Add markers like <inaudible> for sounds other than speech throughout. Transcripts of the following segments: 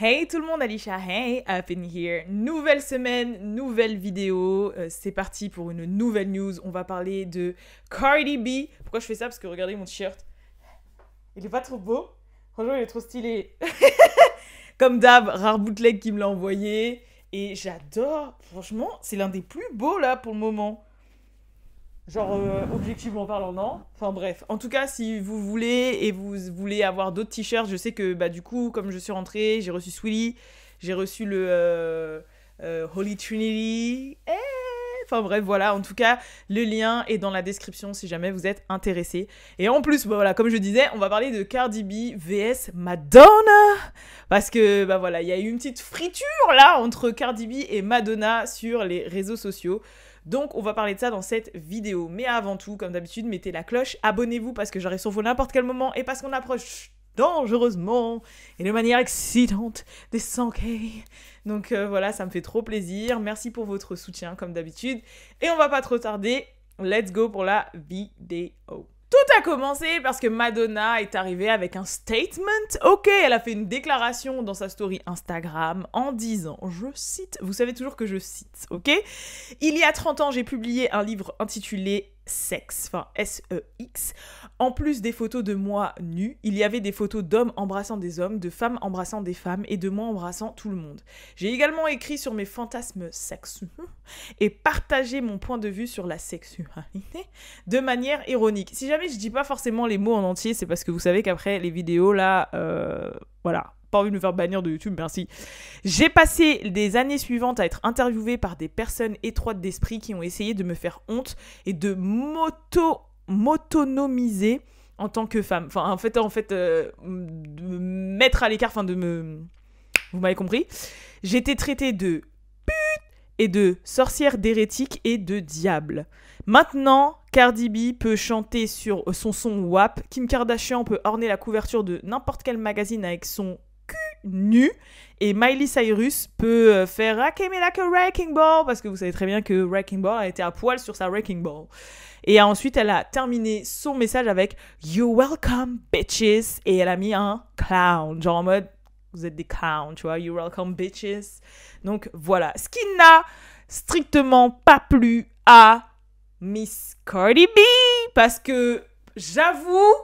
Hey tout le monde, Alicia, hey, up in here. Nouvelle semaine, nouvelle vidéo. Euh, c'est parti pour une nouvelle news. On va parler de Cardi B. Pourquoi je fais ça Parce que regardez mon t-shirt. Il est pas trop beau. Franchement, il est trop stylé. <laughs> Comme d'hab, rare bootleg qui me l'a envoyé. Et j'adore. Franchement, c'est l'un des plus beaux là pour le moment. Genre, euh, objectivement parlant, non. Enfin bref, en tout cas, si vous voulez et vous voulez avoir d'autres t-shirts, je sais que bah, du coup, comme je suis rentrée, j'ai reçu Swilly, j'ai reçu le euh, euh, Holy Trinity. Eh, enfin bref, voilà, en tout cas, le lien est dans la description si jamais vous êtes intéressé. Et en plus, bah, voilà, comme je disais, on va parler de Cardi B vs Madonna. Parce que, bah voilà, il y a eu une petite friture là entre Cardi B et Madonna sur les réseaux sociaux. Donc on va parler de ça dans cette vidéo. Mais avant tout, comme d'habitude, mettez la cloche, abonnez-vous parce que j'arrive sur vous n'importe quel moment et parce qu'on approche dangereusement et de manière excitante des 100K. Donc euh, voilà, ça me fait trop plaisir. Merci pour votre soutien comme d'habitude. Et on va pas trop tarder. Let's go pour la vidéo. Tout a commencé parce que Madonna est arrivée avec un statement. Ok, elle a fait une déclaration dans sa story Instagram en disant, je cite, vous savez toujours que je cite, ok Il y a 30 ans, j'ai publié un livre intitulé sexe, enfin S-E-X. En plus des photos de moi nue, il y avait des photos d'hommes embrassant des hommes, de femmes embrassant des femmes et de moi embrassant tout le monde. J'ai également écrit sur mes fantasmes sexuels <laughs> et partagé mon point de vue sur la sexualité de manière ironique. Si jamais je dis pas forcément les mots en entier, c'est parce que vous savez qu'après les vidéos là, euh, voilà, pas envie de me faire bannir de YouTube, merci. J'ai passé des années suivantes à être interviewée par des personnes étroites d'esprit qui ont essayé de me faire honte et de m'autonomiser en tant que femme. Enfin, en fait, en fait euh, de me mettre à l'écart, enfin, de me... Vous m'avez compris J'ai été traitée de pute et de sorcière d'hérétique et de diable. Maintenant, Cardi B peut chanter sur son son WAP, Kim Kardashian peut orner la couverture de n'importe quel magazine avec son nu. Et Miley Cyrus peut euh, faire I me like a wrecking ball parce que vous savez très bien que wrecking ball a été à poil sur sa wrecking ball. Et ensuite, elle a terminé son message avec You welcome bitches et elle a mis un clown, genre en mode vous êtes des clowns, tu vois, You welcome bitches. Donc voilà, ce qui n'a strictement pas plu à Miss Cardi B parce que j'avoue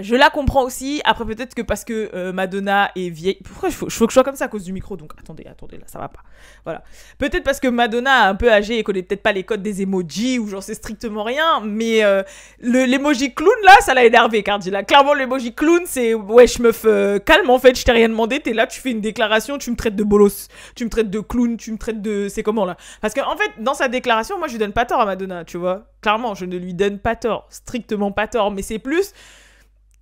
je la comprends aussi. Après, peut-être que parce que euh, Madonna est vieille. Pourquoi je veux que je sois comme ça à cause du micro Donc, attendez, attendez, là, ça va pas. Voilà. Peut-être parce que Madonna est un peu âgée et connaît peut-être pas les codes des emojis ou j'en sais strictement rien. Mais euh, l'emoji clown, là, ça l'a énervé, Cardi. Là, clairement, l'emoji clown, c'est wesh, meuf, euh, calme en fait, je t'ai rien demandé. T'es là, tu fais une déclaration, tu me traites de bolos, tu me traites de clown, tu me traites de. C'est comment là Parce qu'en en fait, dans sa déclaration, moi, je lui donne pas tort à Madonna, tu vois. Clairement, je ne lui donne pas tort. Strictement pas tort. Mais c'est plus.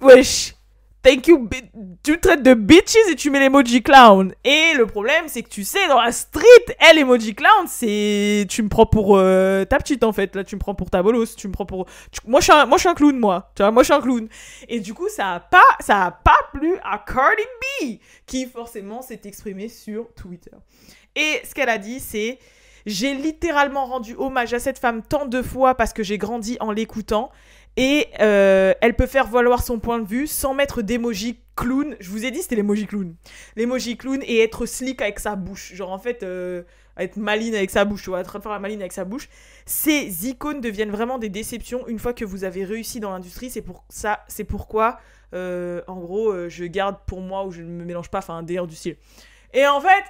Wesh. Thank you. Tu traites de bitches et tu mets l'emoji clown. Et le problème, c'est que tu sais, dans la street, elle, l'emoji clown, c'est. Tu me prends pour euh, ta petite, en fait. Là, tu me prends pour ta bolosse. Tu me prends pour. Moi, je suis un... moi, je suis un clown, moi. Tu vois, moi, je suis un clown. Et du coup, ça a pas, ça a pas plu à Cardi B, qui forcément s'est exprimée sur Twitter. Et ce qu'elle a dit, c'est. J'ai littéralement rendu hommage à cette femme tant de fois parce que j'ai grandi en l'écoutant. Et euh, elle peut faire valoir son point de vue sans mettre d'émoji clown. Je vous ai dit, c'était l'emoji clown. L'emoji clown et être slick avec sa bouche. Genre, en fait, euh, être maline avec sa bouche, tu vois, être faire maline avec sa bouche. Ces icônes deviennent vraiment des déceptions une fois que vous avez réussi dans l'industrie. C'est pour ça, c'est pourquoi, euh, en gros, je garde pour moi ou je ne me mélange pas, enfin, un du ciel. Et en fait,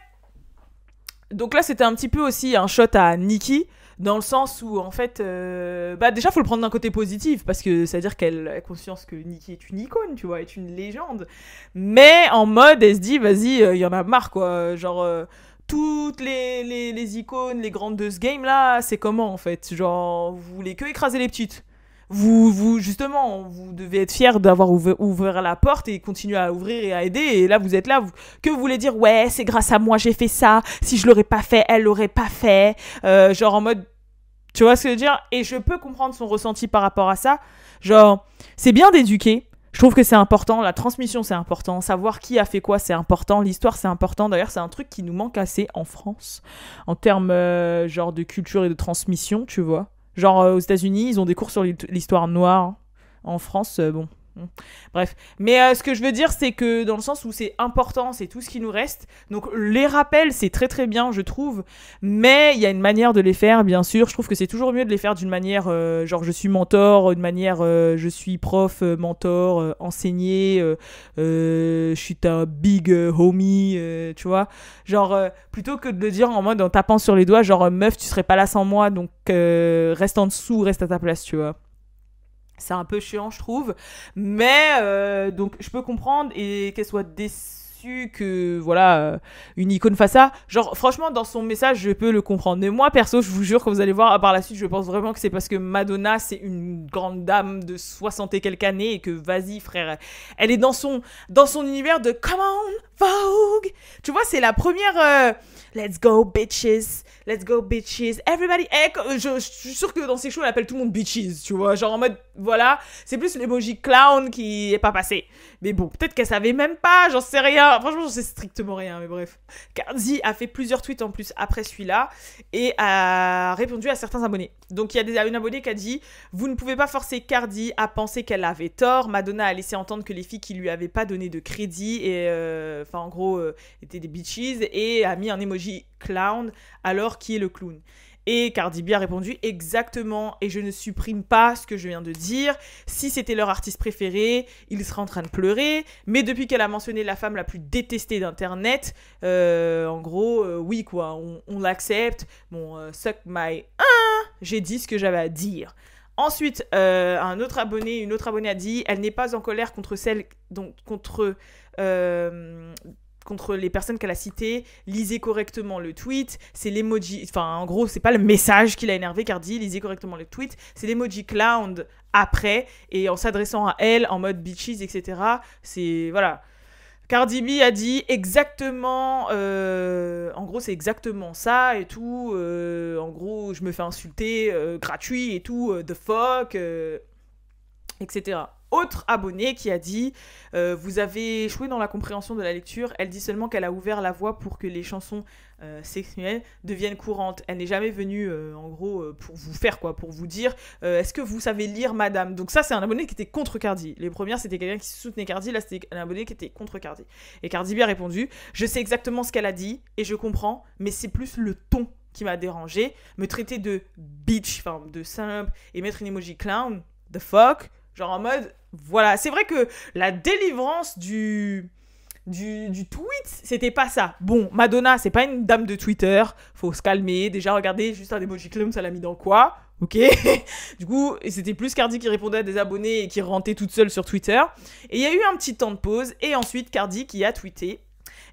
donc là, c'était un petit peu aussi un shot à Nikki, dans le sens où, en fait, euh, bah déjà, faut le prendre d'un côté positif, parce que c'est-à-dire qu'elle a conscience que Nikki est une icône, tu vois, est une légende. Mais en mode, elle se dit, vas-y, euh, il y en a marre, quoi. Genre, euh, toutes les, les, icônes, les grandes de ce game-là, c'est comment, en fait Genre, vous voulez que écraser les petites vous, vous justement, vous devez être fier d'avoir ouvert, la porte et continuer à ouvrir et à aider. Et là, vous êtes là. que vous voulez dire Ouais, c'est grâce à moi, j'ai fait ça. Si je l'aurais pas fait, elle l'aurait pas fait. Euh, genre en mode. Tu vois ce que je veux dire Et je peux comprendre son ressenti par rapport à ça. Genre, c'est bien d'éduquer. Je trouve que c'est important. La transmission, c'est important. Savoir qui a fait quoi, c'est important. L'histoire, c'est important. D'ailleurs, c'est un truc qui nous manque assez en France. En termes, euh, genre, de culture et de transmission, tu vois. Genre, euh, aux États-Unis, ils ont des cours sur l'histoire noire. En France, euh, bon. Bref. Mais euh, ce que je veux dire, c'est que dans le sens où c'est important, c'est tout ce qui nous reste. Donc les rappels, c'est très très bien, je trouve. Mais il y a une manière de les faire, bien sûr. Je trouve que c'est toujours mieux de les faire d'une manière, euh, genre je suis mentor, une manière, euh, je suis prof, mentor, enseigné, je suis ta big homie, tu vois. Genre, plutôt que de le dire en mode en tapant sur les doigts, genre meuf, tu serais pas là sans moi, donc reste en dessous, reste à ta place, tu vois c'est un peu chiant, je trouve. Mais euh, donc, je peux comprendre et qu'elle soit déçue que voilà euh, une icône face à Genre franchement dans son message je peux le comprendre. Mais moi perso je vous jure que vous allez voir par la suite je pense vraiment que c'est parce que Madonna c'est une grande dame de 60 et quelques années et que vas-y frère elle est dans son dans son univers de come on Vogue. Tu vois c'est la première euh, let's go bitches let's go bitches everybody eh, euh, je, suis sûr que dans ces shows elle appelle tout le monde bitches tu vois genre en mode voilà c'est plus l'emoji clown qui est pas passé. Mais bon peut-être qu'elle savait même pas j'en sais rien Franchement, je sais strictement rien, mais bref. Cardi a fait plusieurs tweets en plus après celui-là et a répondu à certains abonnés. Donc, il y a des, une abonnée qui a dit Vous ne pouvez pas forcer Cardi à penser qu'elle avait tort. Madonna a laissé entendre que les filles qui lui avaient pas donné de crédit, et euh, enfin, en gros, euh, étaient des bitches, et a mis un emoji clown alors qui est le clown. Et Cardi B a répondu exactement, et je ne supprime pas ce que je viens de dire. Si c'était leur artiste préféré, il serait en train de pleurer. Mais depuis qu'elle a mentionné la femme la plus détestée d'Internet, euh, en gros, euh, oui, quoi, on, l'accepte. Bon, euh, suck my. J'ai dit ce que j'avais à dire. Ensuite, un autre abonné, une autre abonnée a dit, elle n'est pas en colère contre celle, donc contre contre les personnes qu'elle a citées, lisez correctement le tweet, c'est l'emoji, enfin en gros c'est pas le message qui l'a énervé Cardi, dit lisez correctement le tweet, c'est l'emoji clown après et en s'adressant à elle en mode bitches etc. C'est voilà. Cardi B a dit exactement, euh, en gros c'est exactement ça et tout, euh, en gros je me fais insulter euh, gratuit et tout, the fuck, etc autre abonné qui a dit euh, Vous avez échoué dans la compréhension de la lecture. Elle dit seulement qu'elle a ouvert la voie pour que les chansons euh, sexuelles deviennent courantes. Elle n'est jamais venue, euh, en gros, pour vous faire quoi, pour vous dire Est-ce que vous savez lire, madame Donc, ça, c'est un abonné qui était contre Cardi. Les premières, c'était quelqu'un qui soutenait Cardi. Là, c'était un abonné qui était contre Cardi. Et Cardi bien a répondu Je sais exactement ce qu'elle a dit et je comprends, mais c'est plus le ton qui m'a dérangé. Me traiter de bitch, enfin, de simple, et mettre une emoji clown, the fuck Genre en mode, voilà. C'est vrai que la délivrance du. Du, tweet, c'était pas ça. Bon, Madonna, c'est pas une dame de Twitter, faut se calmer. Déjà, regardez, juste un emoji clown ça l'a mis dans quoi Ok <laughs> Du coup, c'était plus Cardi qui répondait à des abonnés et qui rentait toute seule sur Twitter. Et il y a eu un petit temps de pause, et ensuite Cardi qui a tweeté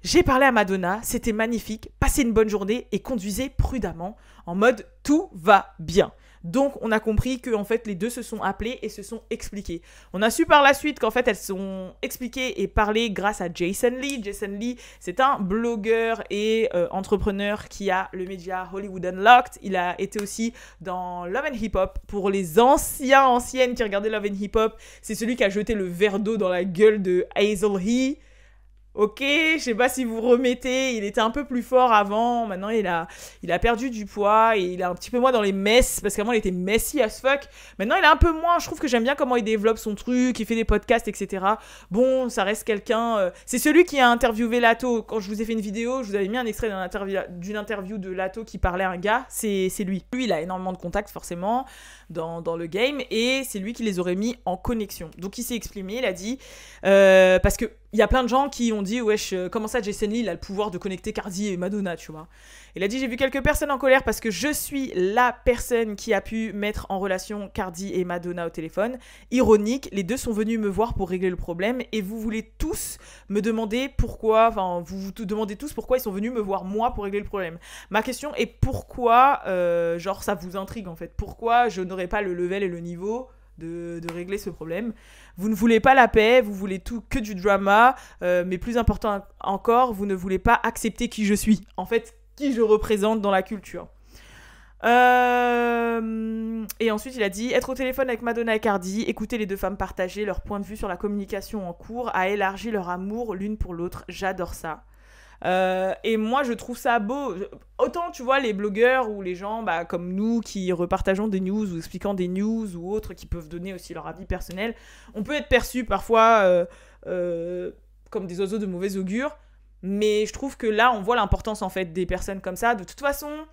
J'ai parlé à Madonna, c'était magnifique, passez une bonne journée et conduisez prudemment, en mode tout va bien. Donc on a compris que en fait les deux se sont appelés et se sont expliqués. On a su par la suite qu'en fait elles sont expliquées et parlées grâce à Jason Lee. Jason Lee, c'est un blogueur et euh, entrepreneur qui a le média Hollywood Unlocked. Il a été aussi dans Love and Hip Hop. Pour les anciens anciennes qui regardaient Love and Hip Hop, c'est celui qui a jeté le verre d'eau dans la gueule de Hazel Hee Ok, je sais pas si vous remettez, il était un peu plus fort avant, maintenant il a, il a perdu du poids, et il a un petit peu moins dans les messes, parce qu'avant il était messy as fuck, maintenant il a un peu moins, je trouve que j'aime bien comment il développe son truc, il fait des podcasts, etc. Bon, ça reste quelqu'un, euh, c'est celui qui a interviewé Lato, quand je vous ai fait une vidéo, je vous avais mis un extrait d'une interview, de Lato qui parlait à un gars, c'est lui. Lui, il a énormément de contacts forcément dans, le game, et c'est lui qui les aurait mis en connexion. Donc il s'est exprimé, il a dit, euh, parce que il y a plein de gens qui ont dit wesh euh, comment ça Jason Lee il a le pouvoir de connecter Cardi et Madonna tu vois il a dit j'ai vu quelques personnes en colère parce que je suis la personne qui a pu mettre en relation Cardi et Madonna au téléphone ironique les deux sont venus me voir pour régler le problème et vous voulez tous me demander pourquoi enfin vous vous demandez tous pourquoi ils sont venus me voir moi pour régler le problème ma question est pourquoi euh, genre ça vous intrigue en fait pourquoi je n'aurais pas le level et le niveau de régler ce problème vous ne voulez pas la paix, vous voulez tout que du drama, euh, mais plus important encore, vous ne voulez pas accepter qui je suis. En fait, qui je représente dans la culture. Euh, et ensuite, il a dit être au téléphone avec Madonna et Cardi, écouter les deux femmes partager leur point de vue sur la communication en cours, a élargi leur amour l'une pour l'autre. J'adore ça. Euh, et moi, je trouve ça beau. Autant, tu vois, les blogueurs ou les gens bah, comme nous qui repartageons des news ou expliquant des news ou autres qui peuvent donner aussi leur avis personnel, on peut être perçu parfois euh, euh, comme des oiseaux de mauvais augure. Mais je trouve que là, on voit l'importance en fait des personnes comme ça. De toute façon,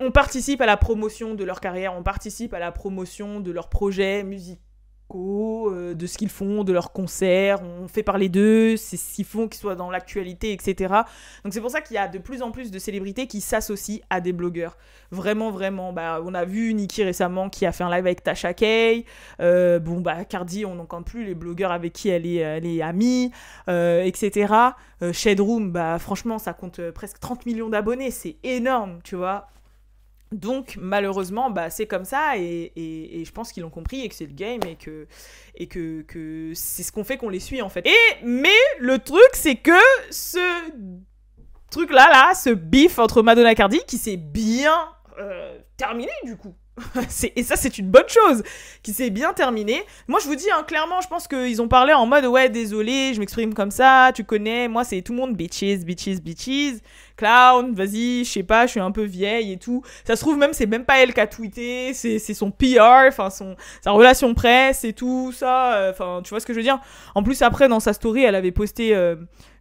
on participe à la promotion de leur carrière, on participe à la promotion de leur projet musique euh, de ce qu'ils font, de leurs concerts. On fait parler d'eux, c'est ce qu'ils font, qu'ils soient dans l'actualité, etc. Donc c'est pour ça qu'il y a de plus en plus de célébrités qui s'associent à des blogueurs. Vraiment, vraiment. Bah, on a vu Nikki récemment qui a fait un live avec Tasha Kay. Euh, bon, bah, Cardi, on n'en compte plus les blogueurs avec qui elle est, elle est amie, euh, etc. Shade bah, franchement, ça compte presque 30 millions d'abonnés. C'est énorme, tu vois. Donc malheureusement, bah, c'est comme ça et, je pense qu'ils l'ont compris et que c'est le game et que, et que, c'est ce qu'on fait qu'on les suit en fait. Et mais le truc c'est que ce truc là là, ce bif entre Madonna Cardi qui s'est bien euh, terminé du coup. <laughs> et ça, c'est une bonne chose qui s'est bien terminée. Moi, je vous dis, hein, clairement, je pense qu'ils ont parlé en mode ouais, désolé, je m'exprime comme ça, tu connais, moi, c'est tout le monde bitches, bitches, bitches, clown, vas-y, je sais pas, je suis un peu vieille et tout. Ça se trouve, même, c'est même pas elle qui a tweeté, c'est son PR, enfin, sa relation presse et tout ça. Euh, enfin, tu vois ce que je veux dire En plus, après, dans sa story, elle avait posté. Euh,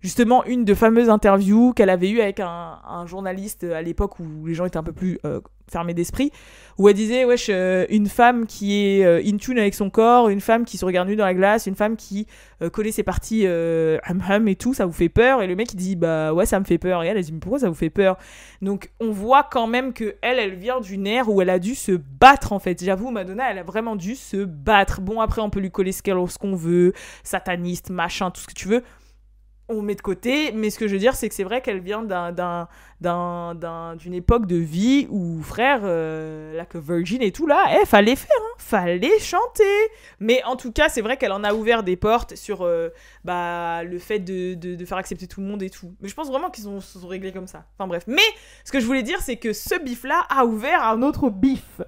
justement une de fameuses interviews qu'elle avait eue avec un, journaliste euh, à l'époque où les gens étaient un peu plus euh, fermés d'esprit, où elle disait, wesh, euh, une femme qui est in tune avec son corps, une femme qui se regarde nue dans la glace, une femme qui connaît ses parties hum hum et tout, ça vous fait peur Et le mec il dit, bah ouais, ça me fait peur. Et elle, elle dit, mais pourquoi ça vous fait peur Donc on voit quand même que elle, elle vient d'une ère où elle a dû se battre en fait. J'avoue, Madonna, elle a vraiment dû se battre. Bon, après, on peut lui coller ce qu'on veut, sataniste, machin, tout ce que tu veux on met de côté, mais ce que je veux dire, c'est que c'est vrai qu'elle vient d'un, d'une époque de vie où, frère, euh, là que Virgin et tout, là, eh, fallait faire, hein, fallait chanter. Mais en tout cas, c'est vrai qu'elle en a ouvert des portes sur euh, bah, le fait de, de, faire accepter tout le monde et tout. Mais je pense vraiment qu'ils se sont réglés comme ça. Enfin bref. Mais ce que je voulais dire, c'est que ce bif-là a ouvert un autre bif.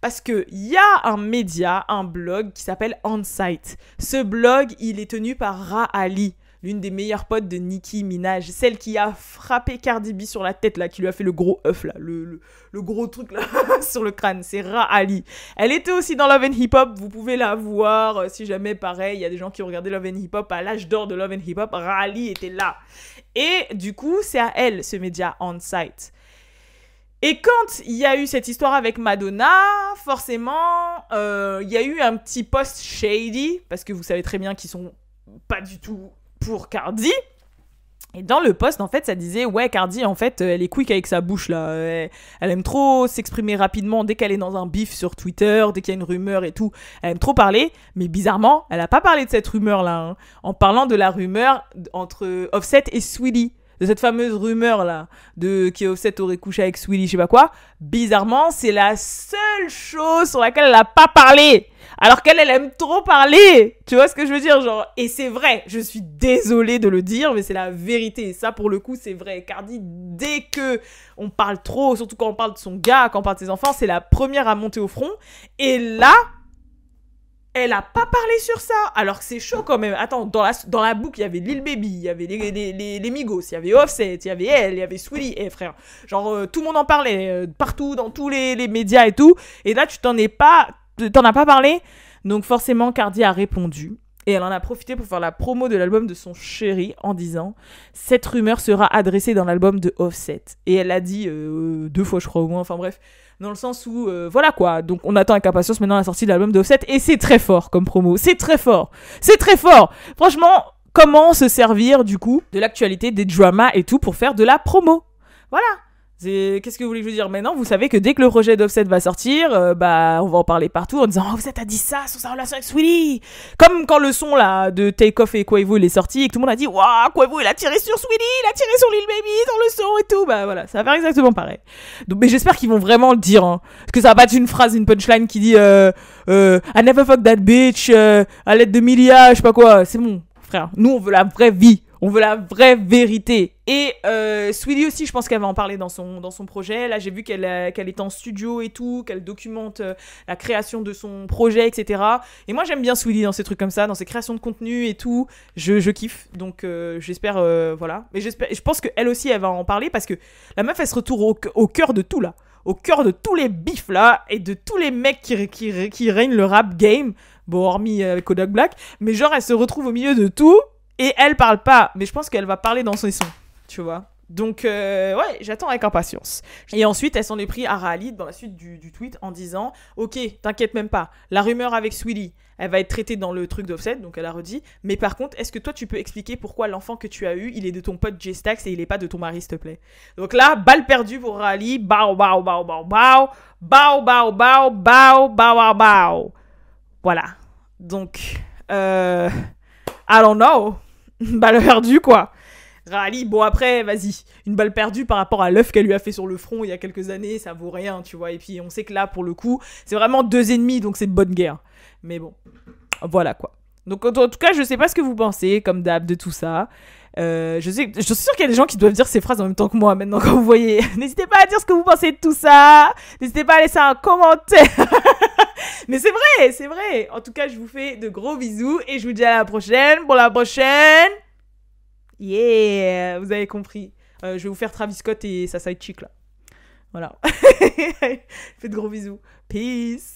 Parce qu'il y a un média, un blog qui s'appelle On Ce blog, il est tenu par Ra Ali l'une des meilleures potes de Nicki Minaj, celle qui a frappé Cardi B sur la tête, là, qui lui a fait le gros œuf, là, le, gros truc, là, <laughs> sur le crâne, c'est Ra Ali. Elle était aussi dans Love and Hip Hop, vous pouvez la voir, euh, si jamais, pareil, il y a des gens qui ont regardé Love and Hip Hop, à l'âge d'or de Love and Hip Hop, Ra Ali était là. Et du coup, c'est à elle, ce média on-site. Et quand il y a eu cette histoire avec Madonna, forcément, euh, il y a eu un petit post shady, parce que vous savez très bien qu'ils sont pas du tout pour Cardi. Et dans le poste, en fait, ça disait Ouais, Cardi, en fait, euh, elle est quick avec sa bouche, là. Elle, aime trop s'exprimer rapidement dès qu'elle est dans un bif sur Twitter, dès qu'il y a une rumeur et tout. Elle aime trop parler, mais bizarrement, elle a pas parlé de cette rumeur-là. Hein. en parlant de la rumeur entre Offset et Sweetie de cette fameuse rumeur là de qui Offset aurait couché avec Sweetie, je sais pas quoi. Bizarrement, c'est la seule chose sur laquelle elle n'a pas parlé. Alors qu'elle, elle aime trop parler. Tu vois ce que je veux dire Genre, et c'est vrai, je suis désolée de le dire, mais c'est la vérité. Et ça, pour le coup, c'est vrai. Cardi, dès que on parle trop, surtout quand on parle de son gars, quand on parle de ses enfants, c'est la première à monter au front. Et là, elle a pas parlé sur ça, alors que c'est chaud quand même. Attends, dans la, dans boucle, il y avait Lil Baby, il y avait les, Migos, il y avait Offset, il y avait elle, il y avait Sweetie, et eh, frère. Genre, euh, tout le monde en parlait, euh, partout, dans tous les, les médias et tout. Et là, tu t'en es pas t'en as pas parlé Donc forcément, Cardi a répondu. Et elle en a profité pour faire la promo de l'album de son chéri en disant Cette rumeur sera adressée dans l'album de Offset. Et elle l'a dit euh, deux fois, je crois, au moins. Enfin bref, dans le sens où, euh, voilà quoi. Donc on attend avec impatience maintenant la sortie de l'album de Offset. Et c'est très fort comme promo. C'est très fort. C'est très fort. Franchement, comment se servir du coup de l'actualité, des dramas et tout pour faire de la promo Voilà. Qu'est-ce que vous voulez que je dise dire Maintenant, vous savez que dès que le rejet d'Offset va sortir, euh, bah, on va en parler partout en disant oh, vous êtes à ça sur sa relation avec Swilly Comme quand le son là de Take Off et Quavo il est sorti et que tout le monde a dit Waouh, Quavo il a tiré sur Swilly, il a tiré sur Lil Baby dans le son et tout. Bah voilà, ça va faire exactement pareil. Donc, mais j'espère qu'ils vont vraiment le dire. Hein. parce que ça va pas être une phrase, une punchline qui dit euh, euh I never fuck that bitch, euh, à l'aide de Milia, je sais pas quoi. C'est bon, frère. Nous, on veut la vraie vie. On veut la vraie vérité. Et euh, Sweetie aussi, je pense qu'elle va en parler dans son, dans son projet. Là, j'ai vu qu'elle euh, qu'elle est en studio et tout, qu'elle documente euh, la création de son projet, etc. Et moi, j'aime bien Sweetie dans ces trucs comme ça, dans ses créations de contenu et tout. Je, je kiffe. Donc, euh, j'espère, voilà. Mais j'espère, je pense qu'elle aussi, elle va en parler parce que la meuf, elle se retourne au, cœur de tout, là au cœur de tous les bifs là et de tous les mecs qui, qui, qui règnent le rap game. Bon, hormis Kodak Black, mais genre elle se retrouve au milieu de tout et elle parle pas, mais je pense qu'elle va parler dans son son, tu vois. Donc, ouais, j'attends avec impatience. Et ensuite, elle s'en est pris à Rallye dans la suite du, du, tweet en disant Ok, t'inquiète même pas, la rumeur avec Sweetie, elle va être traitée dans le truc d'Offset, donc elle a redit. Mais par contre, est-ce que toi, tu peux expliquer pourquoi l'enfant que tu as eu, il est de ton pote J-Stax et il est pas de ton mari, s'il te plaît Donc là, balle perdue pour Bow, Bao, bao, bao, bao, bao, bao, bao, bao, bao, bao, bao, Voilà. Donc, euh, I don't know. Une <laughs> balle perdue, quoi. Rally, bon après, vas-y, une balle perdue par rapport à l'œuf qu'elle lui a fait sur le front il y a quelques années, ça vaut rien, tu vois. Et puis on sait que là, pour le coup, c'est vraiment deux ennemis, donc c'est de bonne guerre. Mais bon, voilà quoi. Donc en tout cas, je sais pas ce que vous pensez, comme d'hab, de tout ça. Euh, je, sais, je suis sûr qu'il y a des gens qui doivent dire ces phrases en même temps que moi maintenant quand vous voyez. <laughs> N'hésitez pas à dire ce que vous pensez de tout ça. N'hésitez pas à laisser un commentaire. <laughs> <laughs> Mais c'est vrai, c'est vrai. En tout cas, je vous fais de gros bisous et je vous dis à la prochaine pour la prochaine. Yeah, vous avez compris. Euh, je vais vous faire Travis Scott et sa chic là. Voilà. <laughs> Faites de gros bisous. Peace.